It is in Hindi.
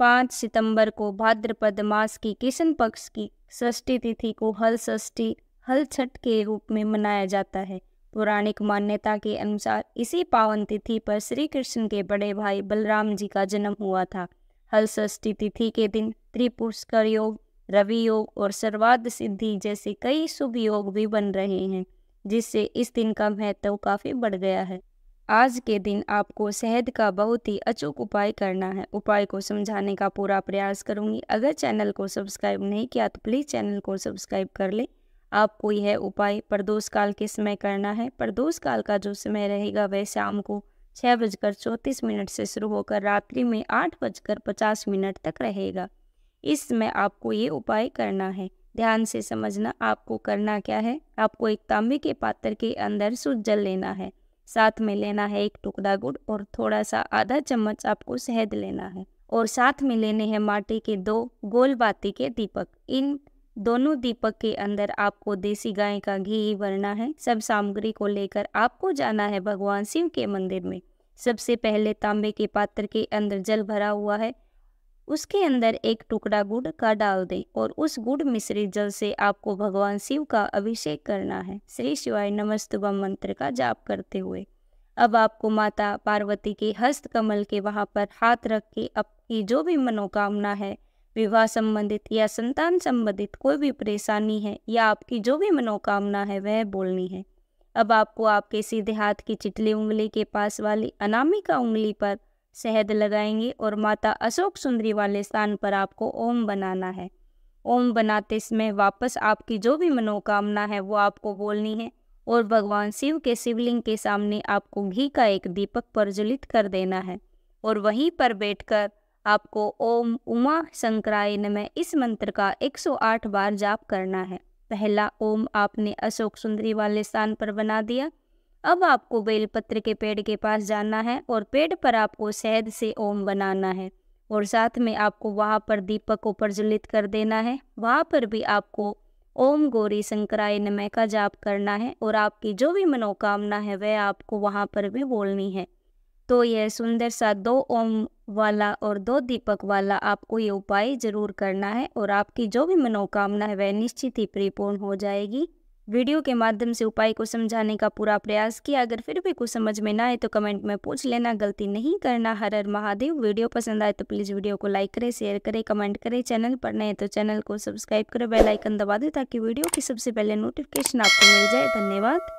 पाँच सितंबर को भाद्रपद मास की किशन पक्ष की षष्ठी तिथि को हल षष्ठी हल छठ के रूप में मनाया जाता है पौराणिक मान्यता के अनुसार इसी पावन तिथि पर श्री कृष्ण के बड़े भाई बलराम जी का जन्म हुआ था हल षष्ठी तिथि के दिन त्रिपुष्कर योग रवि योग और सर्वाध सिद्धि जैसे कई शुभ योग भी बन रहे हैं जिससे इस दिन का महत्व काफ़ी बढ़ गया है आज के दिन आपको शहद का बहुत ही अचूक उपाय करना है उपाय को समझाने का पूरा प्रयास करूंगी अगर चैनल को सब्सक्राइब नहीं किया तो प्लीज़ चैनल को सब्सक्राइब कर लें आपको यह उपाय प्रदोष काल के समय करना है प्रदोष काल का जो समय रहेगा वह शाम को छः बजकर चौंतीस मिनट से शुरू होकर रात्रि में आठ बजकर पचास मिनट तक रहेगा इस समय आपको ये उपाय करना है ध्यान से समझना आपको करना क्या है आपको एक तांबे के पात्र के अंदर सूज जल लेना है साथ में लेना है एक टुकड़ा गुड़ और थोड़ा सा आधा चम्मच आपको शहद लेना है और साथ में लेने हैं माटी के दो गोल बाती के दीपक इन दोनों दीपक के अंदर आपको देसी गाय का घी ही भरना है सब सामग्री को लेकर आपको जाना है भगवान शिव के मंदिर में सबसे पहले तांबे के पात्र के अंदर जल भरा हुआ है उसके अंदर एक टुकड़ा गुड़ का डाल दें और उस गुड़ मिश्रित जल से आपको भगवान शिव का अभिषेक करना है श्री शिवाय नमस्तुभम मंत्र का जाप करते हुए अब आपको माता पार्वती के हस्त कमल के वहाँ पर हाथ रख के आपकी जो भी मनोकामना है विवाह संबंधित या संतान संबंधित कोई भी परेशानी है या आपकी जो भी मनोकामना है वह बोलनी है अब आपको आपके सीधे हाथ की चिटली उंगली के पास वाली अनामिका उंगली पर शहद लगाएंगे और माता अशोक सुंदरी वाले स्थान पर आपको ओम बनाना है ओम बनाते समय वापस आपकी जो भी मनोकामना है वो आपको बोलनी है और भगवान शिव के शिवलिंग के सामने आपको घी का एक दीपक प्रज्वलित कर देना है और वहीं पर बैठकर आपको ओम उमा शंकराय में इस मंत्र का 108 बार जाप करना है पहला ओम आपने अशोक सुंदरी वाले स्थान पर बना दिया अब आपको बेलपत्र के पेड़ के पास जाना है और पेड़ पर आपको शहद से ओम बनाना है और साथ में आपको वहाँ पर दीपक को प्रज्वलित कर देना है वहाँ पर भी आपको ओम गौरी शंकराय नमः का जाप करना है और आपकी जो भी मनोकामना है वह आपको वहाँ पर भी बोलनी है तो यह सुंदर सा दो ओम वाला और दो दीपक वाला आपको ये उपाय जरूर करना है और आपकी जो भी मनोकामना है वह निश्चित ही परिपूर्ण हो जाएगी वीडियो के माध्यम से उपाय को समझाने का पूरा प्रयास किया अगर फिर भी कुछ समझ में ना आए तो कमेंट में पूछ लेना गलती नहीं करना हर हर महादेव वीडियो पसंद आए तो प्लीज़ वीडियो को लाइक करें शेयर करें कमेंट करें चैनल पर नए तो चैनल को सब्सक्राइब करें बेल आइकन दबा दें ताकि वीडियो की सबसे पहले नोटिफिकेशन आपको मिल जाए धन्यवाद